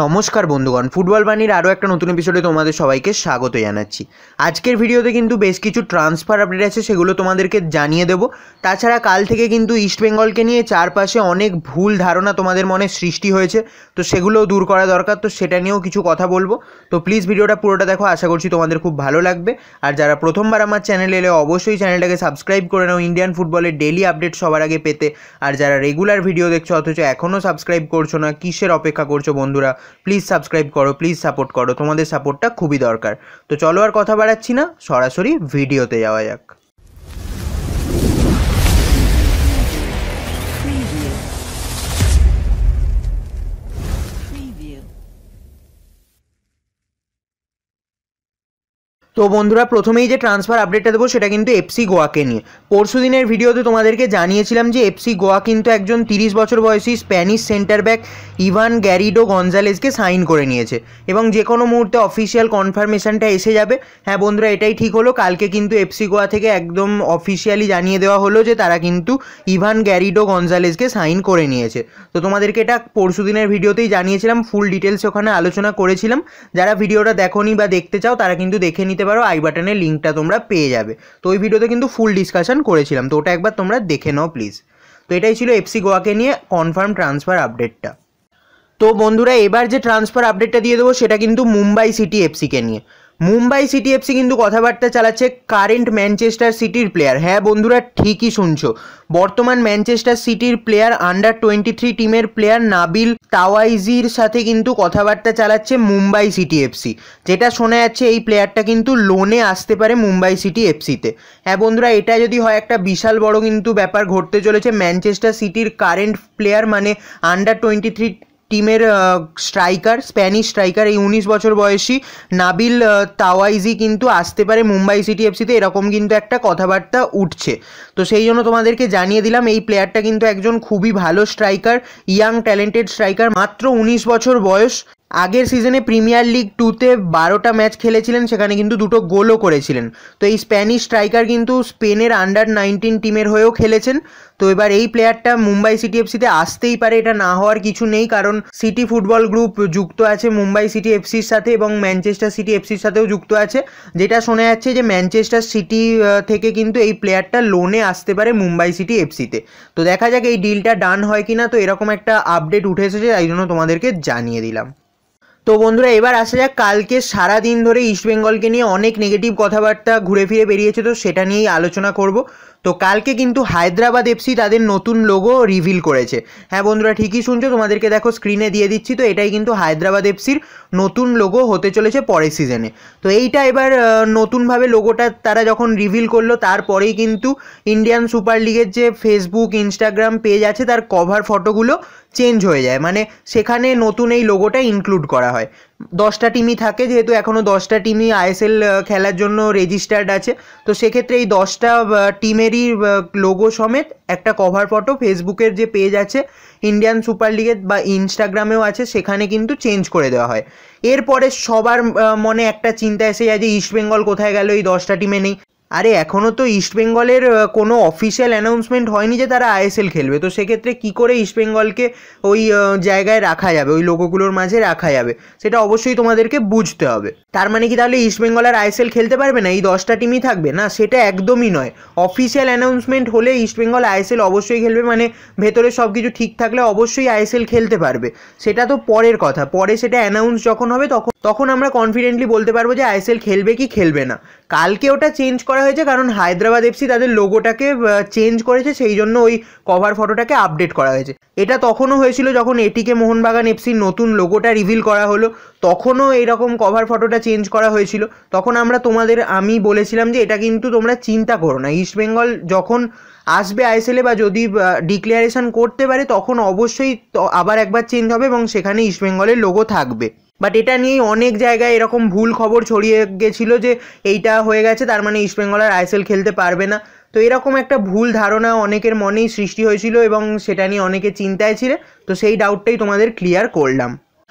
নমস্কার বন্ধুগণ ফুটবল বাণীর আরও একটা নতুন এপিসোডে তোমাদের সবাইকে স্বাগত জানাচ্ছি আজকের ভিডিওতে কিন্তু বেশ কিছু ট্রান্সফার আপডেট আছে সেগুলো তোমাদেরকে জানিয়ে দেব তাছাড়া কাল থেকে কিন্তু ইস্টবেঙ্গলকে নিয়ে চারপাশে অনেক ভুল ধারণা তোমাদের মনে সৃষ্টি হয়েছে তো সেগুলোও দূর করা দরকার তো সেটা নিয়েও কিছু কথা বলবো তো প্লিজ ভিডিওটা পুরোটা দেখো আশা করছি তোমাদের খুব ভালো লাগবে আর যারা প্রথমবার আমার চ্যানেলে এলে অবশ্যই চ্যানেলটাকে সাবস্ক্রাইব করে নাও ইন্ডিয়ান ফুটবলের ডেলি আপডেট সবার আগে পেতে আর যারা রেগুলার ভিডিও দেখছো অথচ এখনও সাবস্ক্রাইব করছো না কিসের অপেক্ষা করছো বন্ধুরা প্লিজ সাবস্ক্রাইব করো প্লিজ সাপোর্ট করো তোমাদের সাপোর্টটা খুবই দরকার তো চলো আর কথা বাড়াচ্ছি না সরাসরি ভিডিওতে যাওয়া যাক তো বন্ধুরা প্রথমেই যে ট্রান্সফার আপডেটটা দেবো সেটা কিন্তু এফসি গোয়াকে নিয়ে পরশু দিনের ভিডিওতে তোমাদেরকে জানিয়েছিলাম যে এফসি গোয়া কিন্তু একজন তিরিশ বছর বয়সী Spanish centre back Ivan Garrido গনজালেসকে সাইন করে নিয়েছে এবং যে কোনো মুহূর্তে অফিসিয়াল কনফার্মেশনটা এসে যাবে হ্যাঁ বন্ধুরা এটাই ঠিক হলো কালকে কিন্তু এফসি গোয়া থেকে একদম অফিসিয়ালি জানিয়ে দেওয়া হলো যে তারা কিন্তু ইভান গ্যারিডো গনজালেসকে সাইন করে নিয়েছে তো তোমাদেরকে এটা পরশু দিনের ভিডিওতেই জানিয়েছিলাম ফুল ডিটেলস ওখানে আলোচনা করেছিলাম যারা ভিডিওটা দেখোনি বা দেখতে চাও তারা কিন্তু দেখে নিতে নিতে পারো আই বাটনের লিঙ্কটা তোমরা পেয়ে যাবে তো ওই ভিডিওতে কিন্তু ফুল ডিসকাশন করেছিলাম তো ওটা একবার তোমরা দেখে নাও প্লিজ তো এটাই ছিল এফসি গোয়াকে নিয়ে কনফার্ম ট্রান্সফার আপডেটটা তো বন্ধুরা এবার যে ট্রান্সফার আপডেটটা দিয়ে দেবো সেটা কিন্তু মুম্বাই সিটি এফসিকে নিয়ে মুম্বাই সিটি এফসি কিন্তু কথাবার্তা চালাচ্ছে কারেন্ট ম্যানচেস্টার সিটির প্লেয়ার হ্যাঁ বন্ধুরা ঠিকই শুনছো বর্তমান ম্যানচেস্টার সিটির প্লেয়ার আন্ডার টোয়েন্টি থ্রি টিমের প্লেয়ার নাবিল তাওয়াইজির সাথে কিন্তু কথাবার্তা চালাচ্ছে মুম্বাই সিটি এফসি যেটা শোনা যাচ্ছে এই প্লেয়ারটা কিন্তু লোনে আসতে পারে মুম্বাই সিটি এফসিতে হ্যাঁ বন্ধুরা এটা যদি হয় একটা বিশাল বড় কিন্তু ব্যাপার ঘটতে চলেছে ম্যানচেস্টার সিটির কারেন্ট প্লেয়ার মানে আন্ডার টোয়েন্টি থ্রি টিমের স্ট্রাইকার স্প্যানিশ স্ট্রাইকার এই উনিশ বছর বয়সী নাবিল তাওয়াইজি কিন্তু আসতে পারে মুম্বাই সিটি এফসিতে এরকম কিন্তু একটা কথাবার্তা উঠছে তো সেই জন্য তোমাদেরকে জানিয়ে দিলাম এই প্লেয়ারটা কিন্তু একজন খুবই ভালো স্ট্রাইকার ইয়াং ট্যালেন্টেড স্ট্রাইকার মাত্র উনিশ বছর বয়স আগের সিজনে প্রিমিয়ার লিগ টুতে বারোটা ম্যাচ খেলেছিলেন সেখানে কিন্তু দুটো গোলও করেছিলেন তো এই স্প্যানিশ স্ট্রাইকার কিন্তু স্পেনের আন্ডার নাইনটিন টিমের হয়েও খেলেছেন তো এবার এই প্লেয়ারটা মুম্বাই সিটি এফসিতে আসতেই পারে এটা না হওয়ার কিছু নেই কারণ সিটি ফুটবল গ্রুপ যুক্ত আছে মুম্বাই সিটি এফসির সাথে এবং ম্যানচেস্টার সিটি এফসির সাথেও যুক্ত আছে যেটা শোনা যাচ্ছে যে ম্যানচেস্টার সিটি থেকে কিন্তু এই প্লেয়ারটা লোনে আসতে পারে মুম্বাই সিটি এফসিতে তো দেখা যাক এই ডিলটা ডান হয় কিনা তো এরকম একটা আপডেট উঠে এসেছে তাই জন্য তোমাদেরকে জানিয়ে দিলাম তো বন্ধুরা এবার আসা যাক কালকে সারা দিন ধরে ইস্টবেঙ্গলকে নিয়ে অনেক নেগেটিভ কথাবার্তা ঘুরে ফিরে বেরিয়েছে তো সেটা নিয়েই আলোচনা করব তো কালকে কিন্তু হায়দ্রাবাদ এফসি তাদের নতুন লোগো রিভিল করেছে হ্যাঁ বন্ধুরা ঠিকই শুনছো তোমাদেরকে দেখো স্ক্রিনে দিয়ে দিচ্ছি তো এটাই কিন্তু হায়দ্রাবাদ এফসির নতুন লোগো হতে চলেছে পরের সিজনে তো এইটা এবার নতুনভাবে লোগোটা তারা যখন রিভিল করলো তারপরেই কিন্তু ইন্ডিয়ান সুপার লিগের যে ফেসবুক ইনস্টাগ্রাম পেজ আছে তার কভার ফটোগুলো চেঞ্জ হয়ে যায় মানে সেখানে নতুন এই লোগোটা ইনক্লুড করা হয় দশটা টিমই থাকে যেহেতু এখনও দশটা টিমই আইএসএল খেলার জন্য রেজিস্টার্ড আছে তো সেক্ষেত্রে এই দশটা টিমেরই লোগো সমেত একটা কভার ফটো ফেসবুকের যে পেজ আছে ইন্ডিয়ান সুপার লিগের বা ইনস্টাগ্রামেও আছে সেখানে কিন্তু চেঞ্জ করে দেওয়া হয় এরপরে সবার মনে একটা চিন্তা এসে যায় যে ইস্টবেঙ্গল কোথায় গেল এই দশটা টিমে নেই আরে এখনও তো ইস্টবেঙ্গলের কোনো অফিসিয়াল অ্যানাউন্সমেন্ট হয়নি যে তারা আইএসএল খেলবে তো সেক্ষেত্রে কী করে ইস্টবেঙ্গলকে ওই জায়গায় রাখা যাবে ওই লোকগুলোর মাঝে রাখা যাবে সেটা অবশ্যই তোমাদেরকে বুঝতে হবে তার মানে কি তাহলে ইস্টবেঙ্গল আর আইএসএল খেলতে পারবে না এই দশটা টিমই থাকবে না সেটা একদমই নয় অফিসিয়াল অ্যানাউন্সমেন্ট হলে ইস্টবেঙ্গল আইএসএল অবশ্যই খেলবে মানে ভেতরে সব কিছু ঠিক থাকলে অবশ্যই আইএসএল খেলতে পারবে সেটা তো পরের কথা পরে সেটা অ্যানাউন্স যখন হবে তখন তখন আমরা কনফিডেন্টলি বলতে পারবো যে আইএসএল খেলবে কি খেলবে না কালকে ওটা চেঞ্জ করা হয়েছে কারণ হায়দ্রাবাদ এফসি তাদের লোগোটাকে চেঞ্জ করেছে সেই জন্য ওই কভার ফটোটাকে আপডেট করা হয়েছে এটা তখনও হয়েছিল যখন এটিকে মোহনবাগান এফসির নতুন লোগোটা রিভিল করা হলো তখনও এরকম কভার ফটোটা চেঞ্জ করা হয়েছিল তখন আমরা তোমাদের আমি বলেছিলাম যে এটা কিন্তু তোমরা চিন্তা করো না ইস্টবেঙ্গল যখন আসবে আইএসএলে বা যদি ডিক্লারেশন করতে পারে তখন অবশ্যই আবার একবার চেঞ্জ হবে এবং সেখানে ইস্টবেঙ্গলের লোগো থাকবে বাট এটা নিয়ে অনেক জায়গায় এরকম ভুল খবর ছড়িয়ে গেছিলো যে এইটা হয়ে গেছে তার মানে ইস্টবেঙ্গল আর আইএসএল খেলতে পারবে না তো এরকম একটা ভুল ধারণা অনেকের মনেই সৃষ্টি হয়েছিল এবং সেটা নিয়ে অনেকে চিন্তায় ছিল তো সেই ডাউটটাই তোমাদের ক্লিয়ার করলাম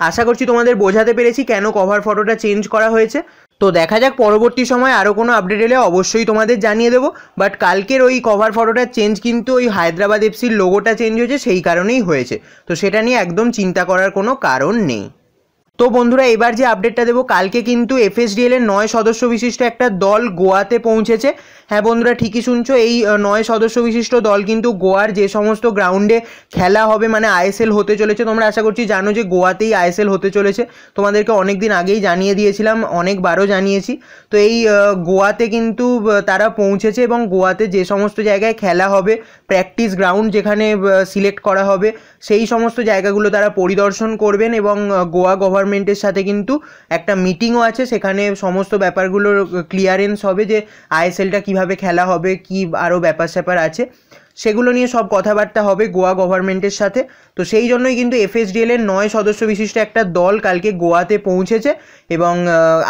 আশা করছি তোমাদের বোঝাতে পেরেছি কেন কভার ফটোটা চেঞ্জ করা হয়েছে তো দেখা যাক পরবর্তী সময় আরও কোনো আপডেট এলে অবশ্যই তোমাদের জানিয়ে দেবো বাট কালকের ওই কভার ফটোটা চেঞ্জ কিন্তু ওই হায়দ্রাবাদ এফসির লোগোটা চেঞ্জ হয়েছে সেই কারণেই হয়েছে তো সেটা নিয়ে একদম চিন্তা করার কোনো কারণ নেই তো বন্ধুরা এবার যে আপডেটটা দেবো কালকে কিন্তু এফএসডিএল এর নয় সদস্য বিশিষ্ট একটা দল গোয়াতে পৌঁছেছে হ্যাঁ বন্ধুরা ঠিকই শুনছো এই নয় সদস্য বিশিষ্ট দল কিন্তু গোয়ার যে সমস্ত গ্রাউন্ডে খেলা হবে মানে আইএসএল হতে চলেছে তোমরা আশা করছি জানো যে গোয়াতেই আইএসএল হতে চলেছে তোমাদেরকে অনেক দিন আগেই জানিয়ে দিয়েছিলাম অনেকবারও জানিয়েছি তো এই গোয়াতে কিন্তু তারা পৌঁছেছে এবং গোয়াতে যে সমস্ত জায়গায় খেলা হবে প্র্যাকটিস গ্রাউন্ড যেখানে সিলেক্ট করা হবে সেই সমস্ত জায়গাগুলো তারা পরিদর্শন করবেন এবং গোয়া গভর্নমেন্টের সাথে কিন্তু একটা মিটিংও আছে সেখানে সমস্ত ব্যাপারগুলোর ক্লিয়ারেন্স হবে যে আইএসএলটা কীভাবে কিভাবে খেলা হবে কি আরও ব্যাপার স্যাপার আছে সেগুলো নিয়ে সব কথাবার্তা হবে গোয়া গভর্নমেন্টের সাথে তো সেই জন্যই কিন্তু এফএসডিএলের নয় সদস্য বিশিষ্ট একটা দল কালকে গোয়াতে পৌঁছেছে এবং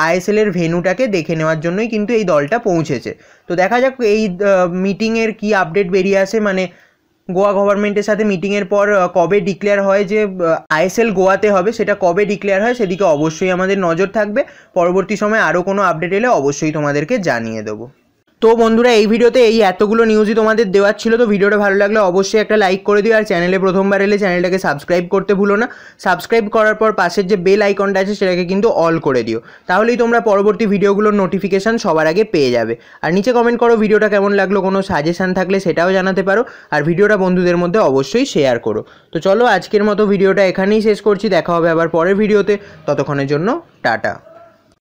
আইএসএলের ভেনুটাকে দেখে নেওয়ার জন্যই কিন্তু এই দলটা পৌঁছেছে তো দেখা যাক এই মিটিংয়ের কি আপডেট বেরিয়ে আসে মানে গোয়া গভর্নমেন্টের সাথে মিটিংয়ের পর কবে ডিক্লেয়ার হয় যে আইএসএল গোয়াতে হবে সেটা কবে ডিক্লেয়ার হয় সেদিকে অবশ্যই আমাদের নজর থাকবে পরবর্তী সময় আরও কোনো আপডেট এলে অবশ্যই তোমাদেরকে জানিয়ে দেবো তো বন্ধুরা এই ভিডিওতে এই এতগুলো নিউজই তোমাদের দেওয়ার ছিল তো ভিডিওটা ভালো লাগলে অবশ্যই একটা লাইক করে দিও আর চ্যানেলে প্রথমবার এলে চ্যানেলটাকে সাবস্ক্রাইব করতে ভুলো না সাবস্ক্রাইব করার পর পাশের যে বেল আইকনটা আছে সেটাকে কিন্তু অল করে দিও তাহলেই তোমরা পরবর্তী ভিডিওগুলোর নোটিফিকেশান সবার আগে পেয়ে যাবে আর নিচে কমেন্ট করো ভিডিওটা কেমন লাগলো কোনো সাজেশান থাকলে সেটাও জানাতে পারো আর ভিডিওটা বন্ধুদের মধ্যে অবশ্যই শেয়ার করো তো চলো আজকের মতো ভিডিওটা এখানেই শেষ করছি দেখা হবে আবার পরের ভিডিওতে ততক্ষণের জন্য টাটা